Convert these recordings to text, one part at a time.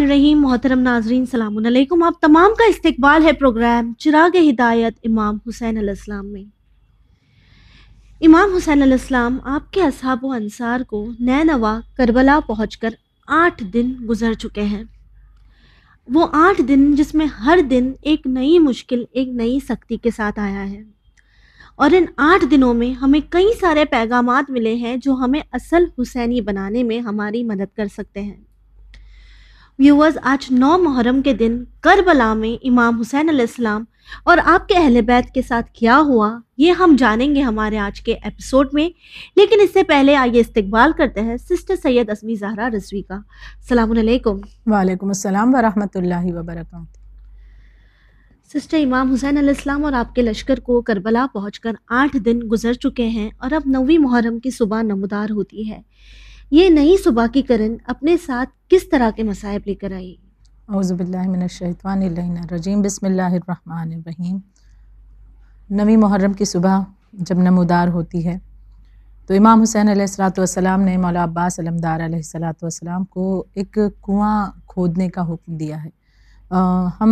रहीम मोहतरम नाजरीन सलामकुम आप तमाम का इस्तकबाल है प्रोग्राम चिराग हिदायत इमाम हुसैन अलैहिस्सलाम में इमाम हुसैन अलैहिस्सलाम आपके असहाब अंसार को नैनवा करबला पहुंचकर आठ दिन गुजर चुके हैं वो आठ दिन जिसमें हर दिन एक नई मुश्किल एक नई सख्ती के साथ आया है और इन आठ दिनों में हमें कई सारे पैगाम मिले हैं जो हमें असल हुसैनी बनाने में हमारी मदद कर सकते हैं व्यूवर्स आज नौ मुहर्रम के दिन करबला में इमाम हुसैन अलैहिस्सलाम और आपके अहल बैत के साथ क्या हुआ ये हम जानेंगे हमारे आज के एपिसोड में लेकिन इससे पहले आइए इस्तकबाल करते हैं सिस्टर सैयद असमी जहरा रजवी का सलामकुम वालेकुम अस्सलाम वरहमतुल्लाहि वबरकम सिस्टर इमाम हुसैन अलैहिस्सलाम और आपके लश्कर को करबला पहुंचकर आठ दिन गुजर चुके हैं और अब नवी मुहर्रम की सुबह नमदार होती है ये नई सुबह की करण अपने साथ किस तरह के मसायब लेकर आई अवज़बिल्लिमिनशैतवानरजीम बसमीम नवी मुहर्रम की सुबह जब नमोदार होती है तो इमाम हुसैन सलाम ने मौला अब्बास अलमदार सलाम को एक कुआं खोदने का हुक्म दिया है आ, हम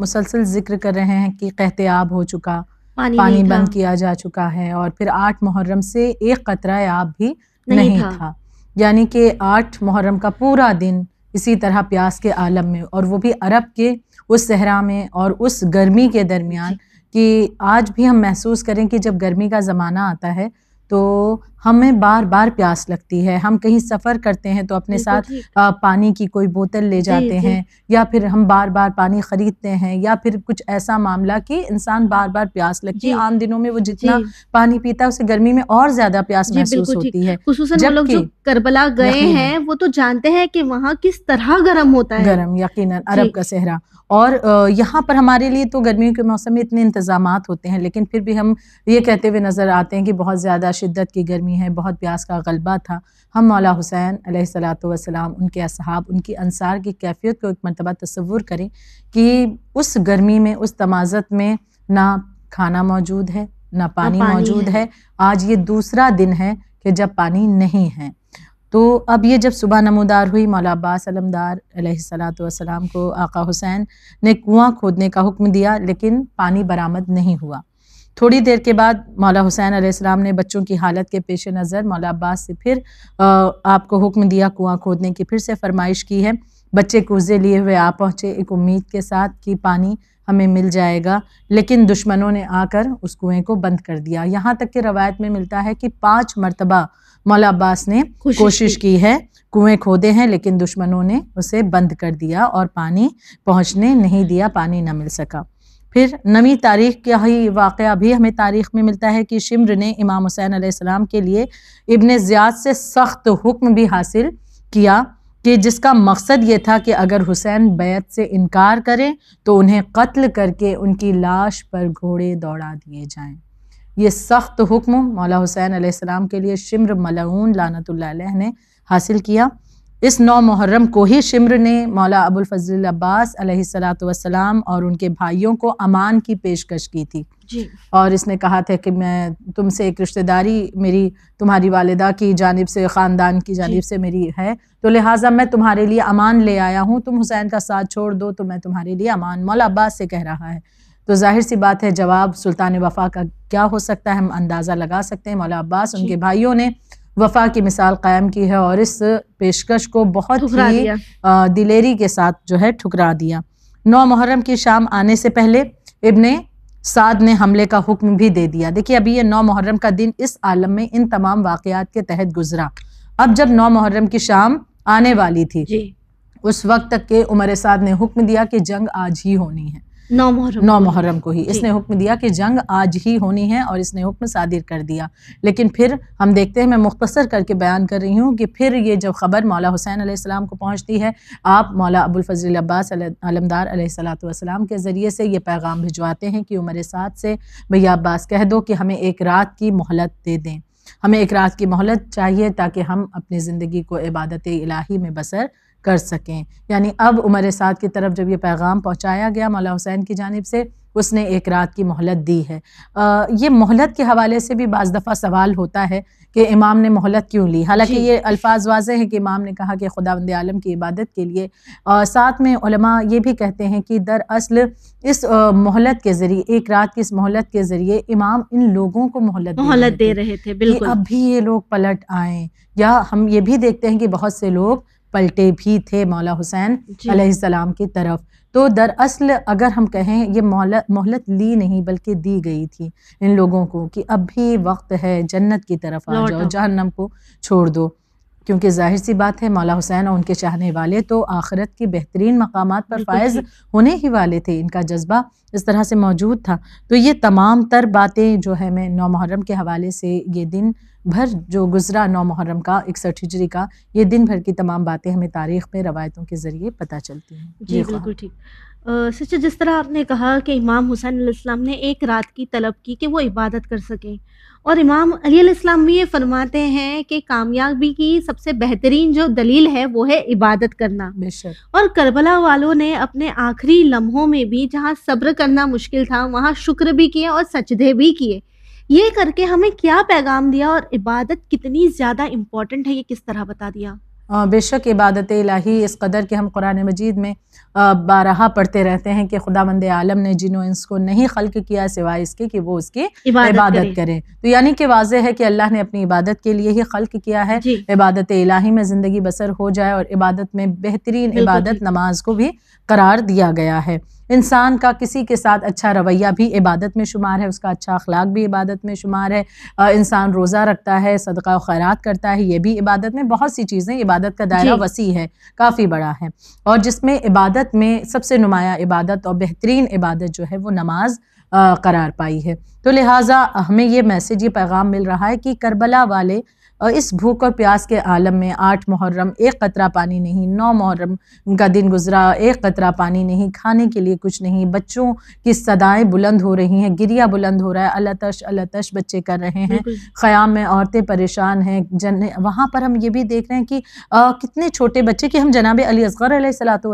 मुसलसल ज़िक्र कर रहे हैं कि आब हो चुका पानी, पानी बंद किया जा चुका है और फिर आठ मुहर्रम से एक कतरा आब भी नहीं, नहीं था, था। यानी कि आठ मुहर्रम का पूरा दिन इसी तरह प्यास के आलम में और वो भी अरब के उस सहरा में और उस गर्मी के दरमियान कि आज भी हम महसूस करें कि जब गर्मी का ज़माना आता है तो हमें बार बार प्यास लगती है हम कहीं सफ़र करते हैं तो अपने साथ आ, पानी की कोई बोतल ले जाते हैं या फिर हम बार बार पानी ख़रीदते हैं या फिर कुछ ऐसा मामला कि इंसान बार बार प्यास लगती है आम दिनों में वो जितना पानी पीता है उसे गर्मी में और ज़्यादा प्यास महसूस होती है लोग जो करबला गए हैं वो तो जानते हैं कि वहाँ किस तरह गर्म होता है गर्म यकीन अरब का सेहरा और यहाँ पर हमारे लिए तो गर्मियों के मौसम में इतने इंतजाम होते हैं लेकिन फिर भी हम ये कहते हुए नज़र आते हैं कि बहुत ज़्यादा शिद्दत की गर्मी हुई हैं बहुत प्यास का गलबा था हम मौला हुसैन सलाम उनके असहाब उनकी अनसार की कैफियत को एक मरतबा तस्वूर करें कि उस गर्मी में उस तमाजत में ना खाना मौजूद है ना पानी, ना पानी मौजूद है।, है आज ये दूसरा दिन है कि जब पानी नहीं है तो अब ये जब सुबह नमोदार हुई मौला अब्बास अलमदार को आका हुसैन ने कुआं खोदने का हुक्म दिया लेकिन पानी बरामद नहीं हुआ थोड़ी देर के बाद मौला हुसैन आसमाम ने बच्चों की हालत के पेश नज़र मौला अब्बास से फिर आपको हुक्म दिया कुआं खोदने की फिर से फरमाइश की है बच्चे कूजे लिए हुए आ पहुँचे एक उम्मीद के साथ कि पानी हमें मिल जाएगा लेकिन दुश्मनों ने आकर उस कुएं को बंद कर दिया यहाँ तक कि रवायत में मिलता है कि पाँच मरतबा मौला अब्बास ने कोशिश, कोशिश की है कुएं खोदे हैं लेकिन दुश्मनों ने उसे बंद कर दिया और पानी पहुँचने नहीं दिया पानी न मिल सका फिर नवी तारीख का ही वाक़ भी हमें तारीख में मिलता है कि शिमर ने इमाम हुसैन आसमाम के लिए इबन ज़ियाद से सख्त हुक्म भी हासिल किया कि जिसका मकसद ये था कि अगर हुसैन बैत से इनकार करें तो उन्हें कत्ल करके उनकी लाश पर घोड़े दौड़ा दिए जाएं। ये सख्त हुक्म मौला हुसैन आसमाम के लिए शिमर मलाउन लानतल ने हासिल किया इस नौ मुहर्रम को ही शिमर ने मौला अबुल फजल अब्बास सलाम और उनके भाइयों को अमान की पेशकश की थी जी। और इसने कहा था कि मैं तुमसे एक रिश्तेदारी मेरी तुम्हारी वालदा की जानब से ख़ानदान की जानब से मेरी है तो लिहाजा मैं तुम्हारे लिए अमान ले आया हूँ तुम हुसैन का साथ छोड़ दो तो मैं तुम्हारे लिए अमान मौला अब्बास से कह रहा है तो जाहिर सी बात है जवाब सुल्तान वफ़ा का क्या हो सकता है हम अंदाज़ा लगा सकते हैं मौला अब्बास उनके भाइयों ने वफा की मिसाल कायम की है और इस पेशकश को बहुत ही दिलेरी के साथ जो है ठुकरा दिया नौ मुहर्रम की शाम आने से पहले इबन साद ने हमले का हुक्म भी दे दिया देखिए अभी ये नौ मुहर्रम का दिन इस आलम में इन तमाम वाकयात के तहत गुजरा अब जब नौ मुहर्रम की शाम आने वाली थी उस वक्त तक के उमर साद ने हुक्म दिया कि जंग आज ही होनी है नौ मुहर्रम नौ मुहर्रम को ही इसने हुक्म दिया कि जंग आज ही होनी है और इसने हुक्म सादिर कर दिया लेकिन फिर हम देखते हैं मैं मुख्तसर करके बयान कर रही हूँ कि फिर ये जब ख़बर मौला हुसैन आसमाम को पहुँचती है आप मौला अबुलफजल अब्बास आलमदार सलाम के ज़रिए से ये पैगाम भिजवाते हैं कि उमर साथ से भैया अब्बास कह दो कि हमें एक रात की मोहलत दे दें हमें एक रात की मोहलत चाहिए ताकि हम अपनी ज़िंदगी को इबादत इलाही में बसर कर सकें यानी अब उमर साद की तरफ जब ये पैगाम पहुंचाया गया मौला हुसैन की जानब से उसने एक रात की मोहलत दी है आ, ये मोहलत के हवाले से भी बज़ दफ़ा सवाल होता है कि इमाम ने मोहलत क्यों ली हालांकि ये अल्फाज वाज हैं कि इमाम ने कहा कि खुदा बंद आलम की इबादत के लिए आ, साथ में ये भी कहते हैं कि दरअसल इस मोहलत के ज़रिए एक रात की इस मोहलत के ज़रिए इमाम इन लोगों को मोहलत मोहलत दे रहे थे बिल्कुल अब भी ये लोग पलट आए या हम ये भी देखते हैं कि बहुत से लोग पलटे भी थे मौला हुसैन अलैहिस्सलाम की तरफ तो दरअसल अगर हम कहें ये मोहलत ली नहीं बल्कि दी गई थी इन लोगों को कि अब भी वक्त है जन्नत की तरफ आ जाओ जहन्नम को छोड़ दो क्योंकि जाहिर सी बात है मौला हुसैन और उनके चाहने वाले तो आखिरत के बेहतरीन मकाम पर फायज होने ही वाले थे इनका जज्बा इस तरह से मौजूद था तो ये तमाम तर बातें जो है मैं नौ मुहर्रम के हवाले से ये दिन भर जो गुजरा नौ मुहर्रम का इकसठ हिजरी का ये दिन भर की तमाम बातें हमें तारीख में रवायतों के ज़रिए पता चलती हैं जी बिल्कुल ठीक सच्चा जिस तरह आपने कहा कि इमाम हुसैन अलैहिस्सलाम ने एक रात की तलब की कि वो इबादत कर सकें और इमाम अली अलैहिस्सलाम भी ये फरमाते हैं कि कामयाबी की सबसे बेहतरीन जो दलील है वो है इबादत करना और करबला वालों ने अपने आखिरी लम्हों में भी जहाँ सब्र करना मुश्किल था वहाँ शुक्र भी किए और सचदे भी किए ये करके हमें क्या पैगाम दिया और इबादत कितनी ज़्यादा इम्पॉर्टेंट है ये किस तरह बता दिया बेशक इबादत इलाही इस कदर के हम कुरान मजीद में बारहा पढ़ते रहते हैं कि खुदा मंद आलम ने जिनों इसको नहीं खल्क किया सिवाय इसके कि वो उसकी इबादत, इबादत करें तो यानी कि वाज है कि अल्लाह ने अपनी इबादत के लिए ही खल्क किया है इबादत इलाही में ज़िंदगी बसर हो जाए और इबादत में बेहतरीन इबादत नमाज को भी करार दिया गया है इंसान का किसी के साथ अच्छा रवैया भी इबादत में शुमार है उसका अच्छा अखलाक भी इबादत में शुमार है इंसान रोज़ा रखता है सदका खैरत करता है ये भी इबादत में बहुत सी चीज़ें इबादत का दायरा वसी है काफ़ी बड़ा है और जिसमें इबादत में सबसे नुमाया इबादत और बेहतरीन इबादत जो है वो नमाज करार पाई है तो लिहाजा हमें ये मैसेज ये पैगाम मिल रहा है कि करबला वाले और इस भूख और प्यास के आलम में आठ मुहर्रम एक कतरा पानी नहीं नौ मुहर्रम का दिन गुजरा एक कतरा पानी नहीं खाने के लिए कुछ नहीं बच्चों की सदाएं बुलंद हो रही हैं गिरिया बुलंद हो रहा है अलतश अलतश बच्चे कर रहे हैं ख़याम में औरतें परेशान हैं जन वहाँ पर हम ये भी देख रहे हैं कि आ, कितने छोटे बच्चे कि हम जनाब अली असगर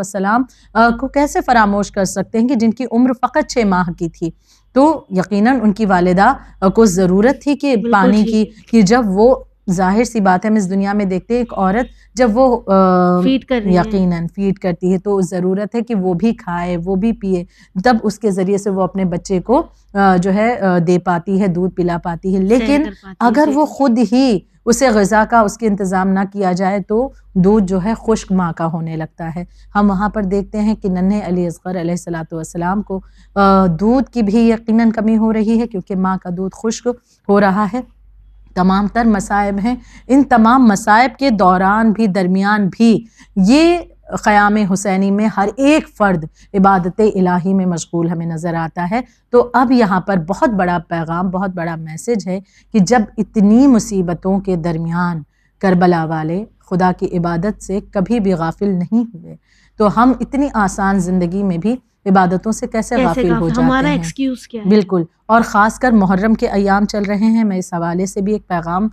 सलाम को कैसे फरामोश कर सकते हैं कि जिनकी उम्र फ़कत छः माह की थी तो यकीनन उनकी वालदा को ज़रूरत थी कि पानी की कि जब वो जाहिर सी बात है हम इस दुनिया में देखते हैं एक औरत जब वो फीड कर रही यकीनन फीड करती है तो ज़रूरत है कि वो भी खाए वो भी पिए तब उसके ज़रिए से वो अपने बच्चे को जो है दे पाती है दूध पिला पाती है लेकिन पाती अगर वो खुद ही उसे गज़ा का उसके इंतज़ाम ना किया जाए तो दूध जो है खुश्क माँ का होने लगता है हम वहाँ पर देखते हैं कि नन्हे अली असगर सलाम को दूध की भी यकीनन कमी हो रही है क्योंकि माँ का दूध खुश्क हो रहा है तमाम तर मसायब हैं इन तमाम मसायब के दौरान भी दरमियान भी ये क़याम हुसैनी में हर एक फ़र्द इबादत इलाही में मशगूल हमें नज़र आता है तो अब यहाँ पर बहुत बड़ा पैगाम बहुत बड़ा मैसेज है कि जब इतनी मुसीबतों के दरमियान करबला वाले खुदा की इबादत से कभी भी गाफिल नहीं हुए तो हम इतनी आसान ज़िंदगी में भी इबादतों से कैसे, कैसे हो जाते हमारा हैं एक्सक्यूज क्या है? बिल्कुल और ख़ास कर मुहर्रम के अयाम चल रहे हैं मैं इस हवाले से भी एक पैगाम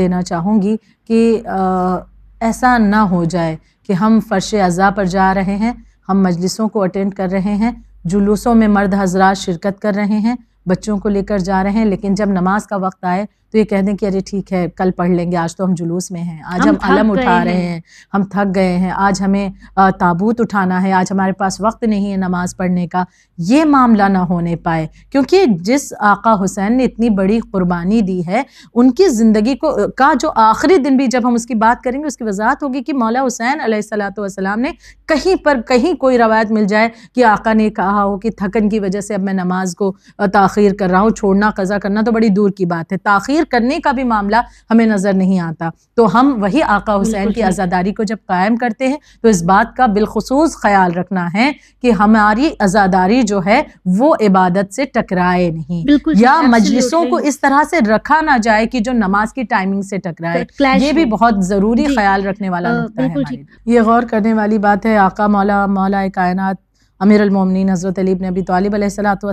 देना चाहूँगी कि ऐसा ना हो जाए कि हम फ़र्श अज़ा पर जा रहे हैं हम मजलिसों को अटेंड कर रहे हैं जुलूसों में मर्द हजरात शिरकत कर रहे हैं बच्चों को लेकर जा रहे हैं लेकिन जब नमाज का वक्त आए तो ये कह दें कि अरे ठीक है कल पढ़ लेंगे आज तो हम जुलूस में हैं आज हम, अलम उठा रहे हैं हम थक गए हैं आज हमें ताबूत उठाना है आज हमारे पास वक्त नहीं है नमाज पढ़ने का ये मामला ना होने पाए क्योंकि जिस आका हुसैन ने इतनी बड़ी कुर्बानी दी है उनकी ज़िंदगी को का जो आखिरी दिन भी जब हम उसकी बात करेंगे उसकी वजाहत होगी कि मौला हुसैन सलाम ने कहीं पर कहीं कोई रवायत मिल जाए कि आका ने कहा हो कि थकन की वजह से अब मैं नमाज को ताखिर कर रहा हूँ छोड़ना कज़ा करना तो बड़ी दूर की बात है ताखिर कत्ल करने का भी मामला हमें नज़र नहीं आता तो हम वही आका हुसैन की आज़ादारी को जब कायम करते हैं तो इस बात का बिलखसूस ख्याल रखना है कि हमारी आज़ादारी जो है वो इबादत से टकराए नहीं या मजलिसों को इस तरह से रखा ना जाए कि जो नमाज की टाइमिंग से टकराए ये भी बहुत ज़रूरी ख्याल रखने वाला लगता है ये गौर करने वाली बात है आका मौला मौला कायनात अमीरमिन हज़रत अलीब नबी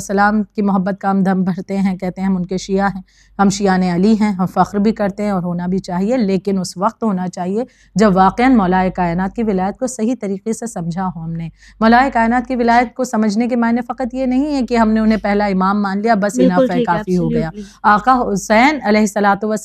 सलाम की मोहब्बत का हम दम भरते हैं कहते हैं हम उनके शिया हैं हम शियान अली हैं हम फ़ख्र भी करते हैं और होना भी चाहिए लेकिन उस वक्त होना चाहिए जब वाक़ मौलाए कायनत की विलायत को सही तरीके से समझा हो हमने मौलाए कायनत की विलायत को समझने के मायने फ़कत ये नहीं है कि हमने उन्हें पहला इमाम मान लिया बस इनाफ काफ़ी हो गया आका हुसैन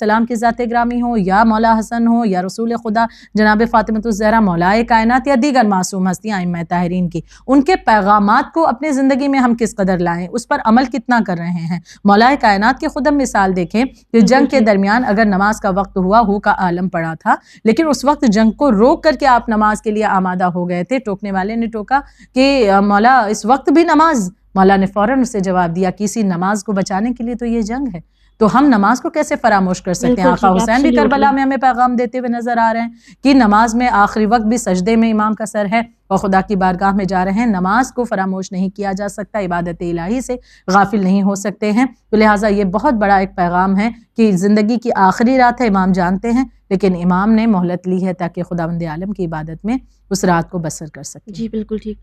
सलाम की ज़ात ग्रामी हो या मौला हसन हो या रसूल खुदा जनाब फ़ातिमतुलज़रा मौलाए कायनत या दीगर मासूम हस्तियाँ तहरीन की उनके पैगाम को अपनी ज़िंदगी में हम किस कदर लाएँ उस पर अमल कितना कर रहे हैं मौलाए कायनत की खुद हम मिसाल देखें कि जंग के दरमियान अगर नमाज का वक्त हुआ हु का आलम पड़ा था लेकिन उस वक्त जंग को रोक करके आप नमाज के लिए आमादा हो गए थे टोकने वाले ने टोका कि मौला इस वक्त भी नमाज मौला ने फ़ौर उसे जवाब दिया किसी नमाज को बचाने के लिए तो ये जंग है तो हम नमाज को कैसे फरामोश कर सकते हैं आका हुसैन भी करबला में हमें पैगाम देते हुए नजर आ रहे हैं कि नमाज में आखिरी वक्त भी सजदे में इमाम का सर है और खुदा की बारगाह में जा रहे हैं नमाज को फरामोश नहीं किया जा सकता इबादत इलाही से गाफिल नहीं हो सकते हैं तो लिहाजा ये बहुत बड़ा एक पैगाम है कि ज़िंदगी की आखिरी रात है इमाम जानते हैं लेकिन इमाम ने मोहलत ली है ताकि खुदा बंद आलम की इबादत में उस रात को बसर कर सके जी बिल्कुल ठीक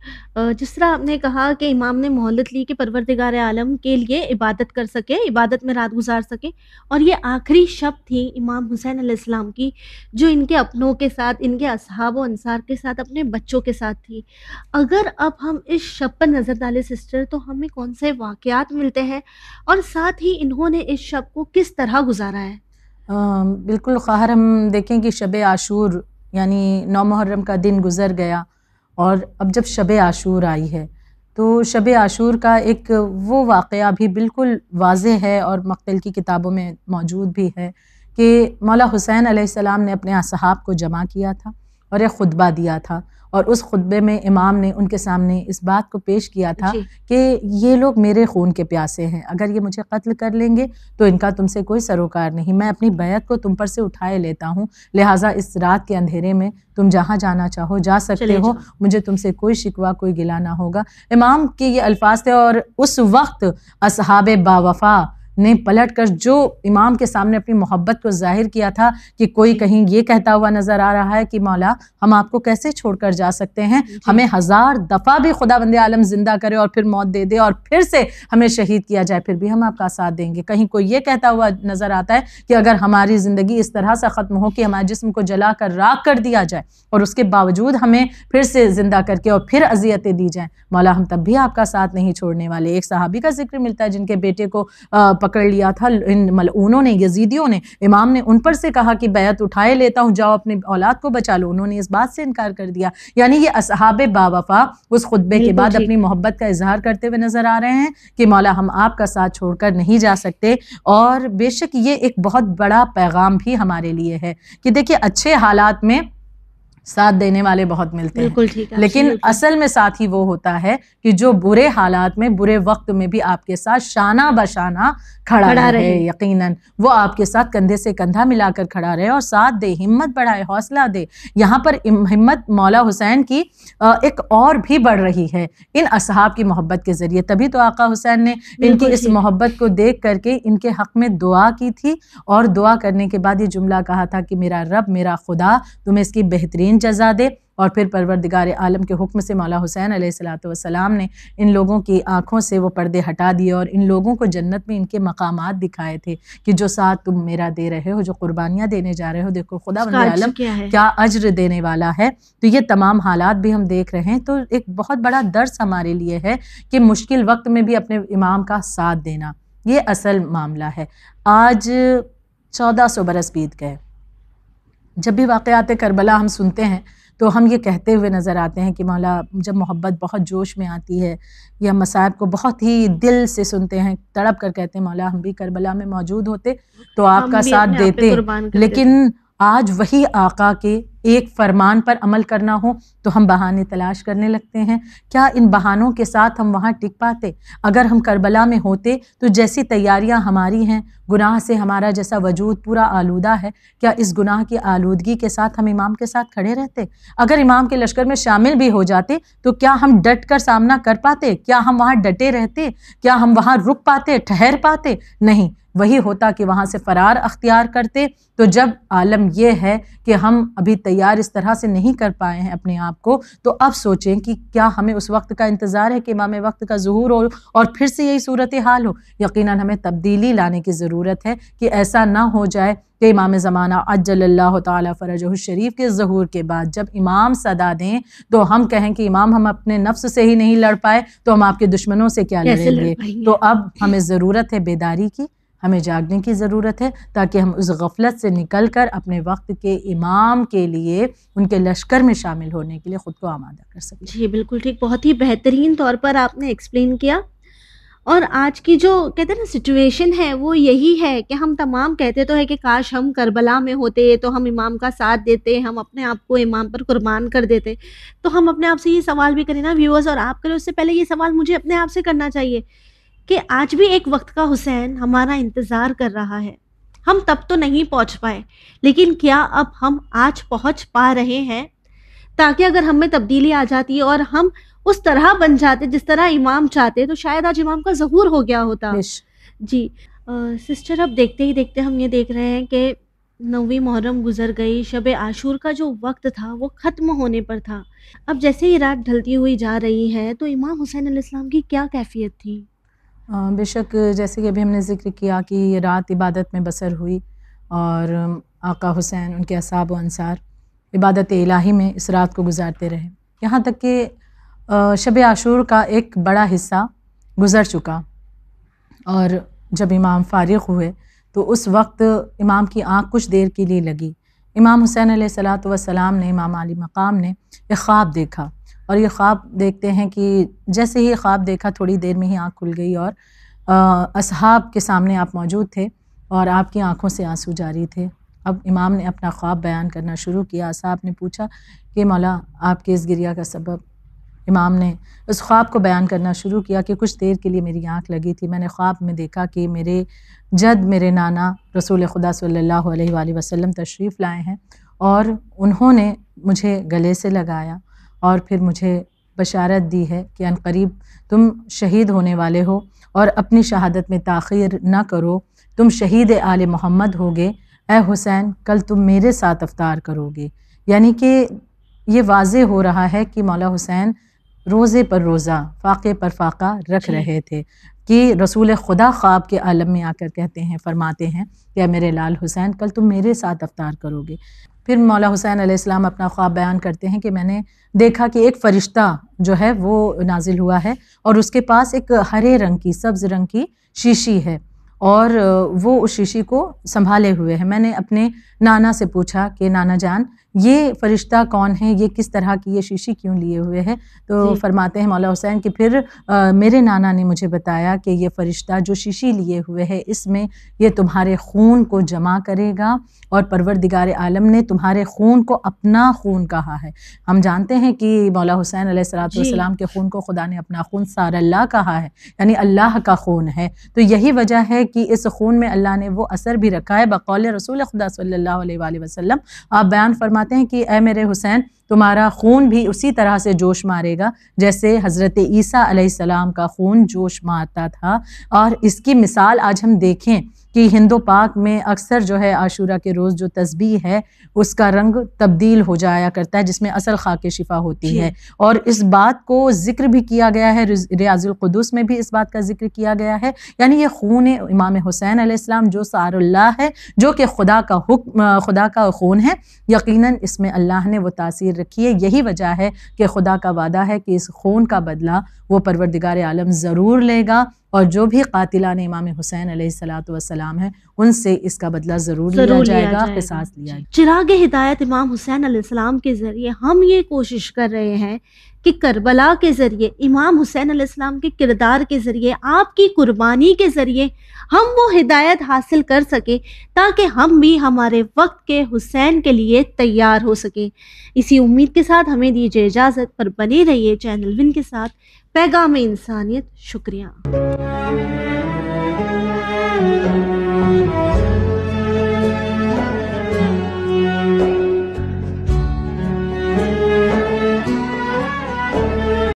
जिस तरह आपने कहा कि इमाम ने मोहलत ली कि परवरदिगार आलम के लिए इबादत कर सके इबादत में रात गुजार सके और ये आखिरी शब थी इमाम हुसैन की जो इनके अपनों के साथ इनके असहाब अनसार के साथ अपने बच्चों के साथ बात थी अगर अब हम इस शब पर नज़र डालें सिस्टर तो हमें कौन से वाक़ात मिलते हैं और साथ ही इन्होंने इस शब को किस तरह गुजारा है आ, बिल्कुल ख़ाहर हम देखें कि शब आशूर यानी नौ मुहर्रम का दिन गुजर गया और अब जब शब आशूर आई है तो शब आशूर का एक वो वाक़ भी बिल्कुल वाज है और मक्तल की किताबों में मौजूद भी है कि मौला हुसैन आसमाम ने अपने असहाब को जमा किया था और एक खुतबा दिया था और उस खुतबे में इमाम ने उनके सामने इस बात को पेश किया था कि ये लोग मेरे खून के प्यासे हैं अगर ये मुझे कत्ल कर लेंगे तो इनका तुमसे कोई सरोकार नहीं मैं अपनी बैत को तुम पर से उठाए लेता हूँ लिहाजा इस रात के अंधेरे में तुम जहाँ जाना चाहो जा सकते हो मुझे तुमसे कोई शिकवा कोई गिला ना होगा इमाम के ये अल्फाज थे और उस वक्त असहाब बावफ़ा ने पलट कर जो इमाम के सामने अपनी मोहब्बत को जाहिर किया था कि कोई कहीं ये कहता हुआ नज़र आ रहा है कि मौला हम आपको कैसे छोड़ कर जा सकते हैं हमें हज़ार दफ़ा भी खुदा बंद आलम ज़िंदा करे और फिर मौत दे दे और फिर से हमें शहीद किया जाए फिर भी हम आपका साथ देंगे कहीं कोई ये कहता हुआ नज़र आता है कि अगर हमारी ज़िंदगी इस तरह से ख़त्म हो कि हमारे जिसम को जला कर राख कर दिया जाए और उसके बावजूद हमें फिर से ज़िंदा करके और फिर अजियतें दी जाएँ मौला हम तब भी आपका साथ नहीं छोड़ने वाले एक सहाबी का जिक्र मिलता है जिनके बेटे को पकड़ लिया था इन मल ने यजीदियों ने इमाम ने उन पर से कहा कि बैत उठाए लेता हूँ जाओ अपने औलाद को बचा लो उन्होंने इस बात से इनकार कर दिया यानी ये असहाब बाफा उस खुतबे के बाद अपनी मोहब्बत का इजहार करते हुए नजर आ रहे हैं कि मौला हम आपका साथ छोड़कर नहीं जा सकते और बेशक ये एक बहुत बड़ा पैगाम भी हमारे लिए है कि देखिए अच्छे हालात में साथ देने वाले बहुत मिलते हैं ठीक है लेकिन असल में साथ ही वो होता है कि जो बुरे हालात में बुरे वक्त में भी आपके साथ शाना बशाना खड़ा, खड़ा रहे, रहे यकीनन वो आपके साथ कंधे से कंधा मिलाकर खड़ा रहे और साथ दे हिम्मत बढ़ाए हौसला दे यहाँ पर हिम्मत मौला हुसैन की एक और भी बढ़ रही है इन असहाब की मोहब्बत के ज़रिए तभी तो आका हुसैन ने इनकी इस मोहब्बत को देख करके इनके हक में दुआ की थी और दुआ करने के बाद ये जुमला कहा था कि मेरा रब मेरा खुदा तुम्हें इसकी बेहतरीन तरीन जजा दे और फिर परवरदिगार आलम के हुक्म से मौला हुसैन सलाम ने इन लोगों की आंखों से वो पर्दे हटा दिए और इन लोगों को जन्नत में इनके मकाम दिखाए थे कि जो साथ तुम मेरा दे रहे हो जो कुर्बानियाँ देने जा रहे हो देखो खुदा आलम क्या, क्या अज्र देने वाला है तो ये तमाम हालात भी हम देख रहे हैं तो एक बहुत बड़ा दर्स हमारे लिए है कि मुश्किल वक्त में भी अपने इमाम का साथ देना ये असल मामला है आज चौदह सौ बरस बीत गए जब भी वाक़ात करबला हम सुनते हैं तो हम ये कहते हुए नज़र आते हैं कि मौला जब मोहब्बत बहुत जोश में आती है या मसायब को बहुत ही दिल से सुनते हैं तड़प कर कहते हैं मौला हम भी करबला में मौजूद होते तो आपका साथ देते लेकिन आज वही आका के एक फरमान पर अमल करना हो तो हम बहाने तलाश करने लगते हैं क्या इन बहानों के साथ हम वहाँ टिक पाते अगर हम करबला में होते तो जैसी तैयारियाँ हमारी हैं गुनाह से हमारा जैसा वजूद पूरा आलूदा है क्या इस गुनाह की आलूदगी के साथ हम इमाम के साथ खड़े रहते अगर इमाम के लश्कर में शामिल भी हो जाते तो क्या हम डट कर सामना कर पाते क्या हम वहाँ डटे रहते क्या हम वहाँ रुक पाते ठहर पाते नहीं वही होता कि वहाँ से फ़रार अख्तियार करते तो जब आलम यह है कि हम अभी तैयार इस तरह से नहीं कर पाए हैं अपने आप को तो अब सोचें कि क्या हमें उस वक्त का इंतज़ार है कि इमाम वक्त का जहूर हो और फिर से यही सूरत हाल हो यकीन हमें तब्दीली लाने की ज़रूरत है कि ऐसा ना हो जाए कि इमाम ज़माना अजल्ला तरज शरीफ के जहूर के बाद जब इमाम सदा दें तो हम कहें कि इमाम हम अपने नफ्स से ही नहीं लड़ पाए तो हम आपके दुश्मनों से क्या लड़ेंगे तो अब हमें ज़रूरत है बेदारी की हमें जागने की ज़रूरत है ताकि हम उस गफलत से निकल कर अपने वक्त के इमाम के लिए उनके लश्कर में शामिल होने के लिए ख़ुद को आमादा कर सकें जी बिल्कुल ठीक बहुत ही बेहतरीन तौर पर आपने एक्सप्लेन किया और आज की जो कहते हैं ना सिचुएशन है वो यही है कि हम तमाम कहते तो है कि काश हम करबला में होते तो हम इमाम का साथ देते हम अपने आप को इमाम पर कुर्बान कर देते तो हम अपने आप से ये सवाल भी करें ना व्यूअर्स और आप करें उससे पहले ये सवाल मुझे अपने आप से करना चाहिए कि आज भी एक वक्त का हुसैन हमारा इंतज़ार कर रहा है हम तब तो नहीं पहुंच पाए लेकिन क्या अब हम आज पहुंच पा रहे हैं ताकि अगर हम में तब्दीली आ जाती है और हम उस तरह बन जाते जिस तरह इमाम चाहते तो शायद आज इमाम का जहूर हो गया होता जी आ, सिस्टर अब देखते ही देखते हम ये देख रहे हैं कि नवी मुहर्रम गुजर गई शब आशूर का जो वक्त था वो ख़त्म होने पर था अब जैसे ही रात ढलती हुई जा रही है तो इमाम हुसैन की क्या कैफियत थी बेशक जैसे कि अभी हमने ज़िक्र किया कि रात इबादत में बसर हुई और आका हुसैन उनके असाब व अनसार इबादत इलाही में इस रात को गुजारते रहे यहाँ तक कि शब आशूर का एक बड़ा हिस्सा गुज़र चुका और जब इमाम फारिग हुए तो उस वक्त इमाम की आँख कुछ देर के लिए लगी इमाम हुसैन सलात वसलाम ने इमाम अली मकाम ने एक ख्वाब देखा और ये ख्वाब देखते हैं कि जैसे ही ख्वाब देखा थोड़ी देर में ही आँख खुल गई और असहाब के सामने आप मौजूद थे और आपकी आँखों से आंसू जारी थे अब इमाम ने अपना ख्वाब बयान करना शुरू किया असहाब ने पूछा कि मौला आपके इस गिरिया का सबब इमाम ने उस ख्वाब को बयान करना शुरू किया कि कुछ देर के लिए मेरी आँख लगी थी मैंने ख्वाब में देखा कि मेरे जद मेरे नाना रसूल खुदा सल्लल्लाहु अलैहि वसल्लम तशरीफ़ लाए हैं और उन्होंने मुझे गले से लगाया और फिर मुझे बशारत दी है कि अनकरीब तुम शहीद होने वाले हो और अपनी शहादत में तखिर न करो तुम शहीद आल मोहम्मद होगे ए हुसैन कल तुम मेरे साथ अवतार करोगे यानी कि ये वाज हो रहा है कि मौला हुसैन रोज़े पर रोज़ा फ़ाक़े पर फ़ाक़ा रख रहे थे कि रसूल खुदा ख्वाब के आलम में आकर कहते हैं फरमाते हैं या मेरे लाल हुसैन कल तुम मेरे साथ अवतार करोगे फिर मौला हुसैन आसमाम अपना ख्वाब बयान करते हैं कि मैंने देखा कि एक फ़रिश्ता जो है वो नाजिल हुआ है और उसके पास एक हरे रंग की सब्ज़ रंग की शीशी है और वो उस शीशी को संभाले हुए है मैंने अपने नाना से पूछा कि नाना जान ये फ़रिश्ता कौन है ये किस तरह की ये शीशी क्यों लिए हुए है तो फरमाते हैं मौला हुसैन कि फिर आ, मेरे नाना ने मुझे बताया कि ये फ़रिश्ता जो शीशी लिए हुए है इसमें ये तुम्हारे खून को जमा करेगा और परवरदिगार आलम ने तुम्हारे खून को अपना खून कहा है हम जानते हैं कि मौला हुसैन सलाम के खून को खुदा ने अपना खून सार अल्लाह कहा है यानी अल्लाह का खून है तो यही वजह है कि इस खून में अल्लाह ने वो असर भी रखा है बकौल रसूल खुदा सल्ला वसलम आप बयान फरमा फरमाते हैं कि ए मेरे हुसैन तुम्हारा खून भी उसी तरह से जोश मारेगा जैसे हज़रत ईसा सलाम का खून जोश मारता था और इसकी मिसाल आज हम देखें कि हिंदू पाक में अक्सर जो है आशूरा के रोज़ जो तस्बी है उसका रंग तब्दील हो जाया करता है जिसमें असल के शिफा होती है और इस बात को जिक्र भी किया गया है रियाजुलकदस में भी इस बात का जिक्र किया गया है यानी ये खून इमाम हुसैन आसमाम जो सार्ला है जो कि खुदा का हुक्म खुदा का खून है यकीन इसमें अल्लाह ने वो तासीर रखी है यही वजह है कि खुदा का वादा है कि इस खून का बदला वो परवरदिगार आलम ज़रूर लेगा और जो भी कातिलान इमाम हुसैन सलाम है उनसे इसका बदला ज़रूर लिया जाएगा किसास लिया चिराग हिदायत इमाम हुसैन सलाम के ज़रिए हम ये कोशिश कर रहे हैं कि करबला के ज़रिए इमाम हुसैन सलाम के किरदार के ज़रिए आपकी कुर्बानी के ज़रिए हम वो हिदायत हासिल कर सकें ताकि हम भी हमारे वक्त के हुसैन के लिए तैयार हो सकें इसी उम्मीद के साथ हमें दीजिए इजाज़त पर बने रहिए चैनल विन के साथ पैगाम इंसानियत शुक्रिया